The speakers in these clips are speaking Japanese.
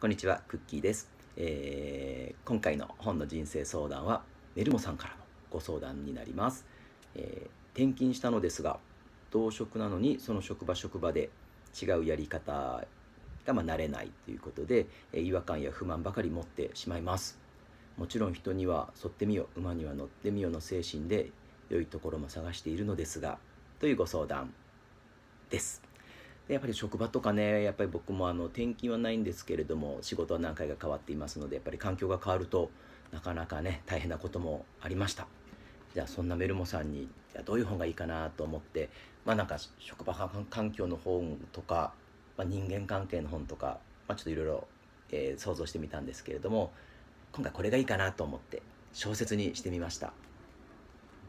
こんにちは、クッキーです、えー、今回の本の人生相談は、ねルモさんからのご相談になります。えー、転勤したのですが、同職なのにその職場職場で違うやり方がまあ慣れないということで、え違和感や不満ばかり持ってしまいます。もちろん人には沿ってみよ、う、馬には乗ってみようの精神で良いところも探しているのですが、というご相談です。やっぱり職場とかねやっぱり僕もあの転勤はないんですけれども仕事は何回か変わっていますのでやっぱり環境が変わるとなかなかね大変なこともありましたじゃあそんなメルモさんにじゃどういう本がいいかなと思ってまあなんか職場環境の本とか、まあ、人間関係の本とか、まあ、ちょっといろいろ、え想像してみたんですけれども今回これがいいかなと思って小説にしてみました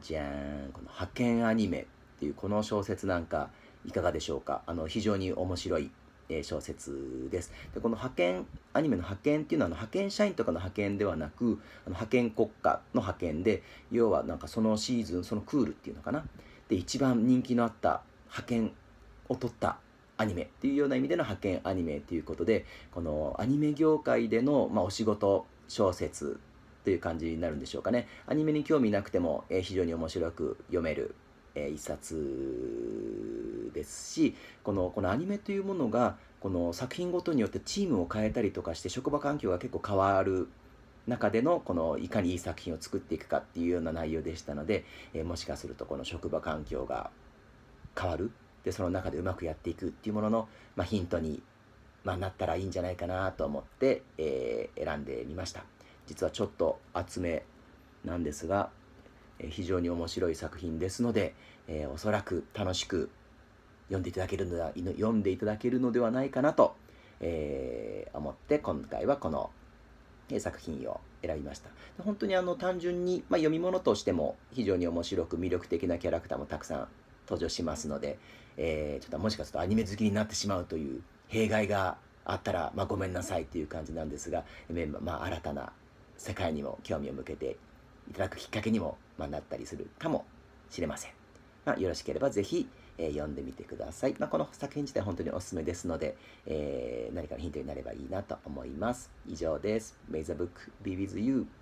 じゃーんこの「派遣アニメ」っていうこの小説なんかいかがでしょうかあの非常に面白い、え小説ですでこの派遣アニメの派遣っていうのはあの派遣社員とかの派遣ではなくあの派遣国家の派遣で要はなんかそのシーズンそのクールっていうのかなで一番人気のあった派遣を取ったアニメっていうような意味での派遣アニメということでこのアニメ業界での、まあ、お仕事小説という感じになるんでしょうかねアニメに興味なくても、えー、非常に面白く読める、えー、一冊ですしこのこのアニメというものがこの作品ごとによってチームを変えたりとかして職場環境が結構変わる中でのこのいかにいい作品を作っていくかっていうような内容でしたので、えー、もしかするとこの職場環境が変わるでその中でうまくやっていくっていうものの、まあ、ヒントに、まあ、なったらいいんじゃないかなと思って、えー、選んでみました実はちょっと厚めなんですが、えー、非常に面白い作品ですので、えおそらく楽しく読んでいただけるのでは読んでいただけるのではないかなと、えー、思って今回はこの作品を選びました本当にあの単純に、まあ、読み物としても非常に面白く魅力的なキャラクターもたくさん登場しますので、えー、ちょっともしかするとアニメ好きになってしまうという弊害があったら、まあ、ごめんなさいっていう感じなんですが、まあ、新たな世界にも興味を向けていただくきっかけにも、まあ、なったりするかもしれません。まあ、よろしければ是非え読んでみてください。まあ、この作品自体本当におすすめですので、えー、何かのヒントになればいいなと思います。以上です。May the book be with you.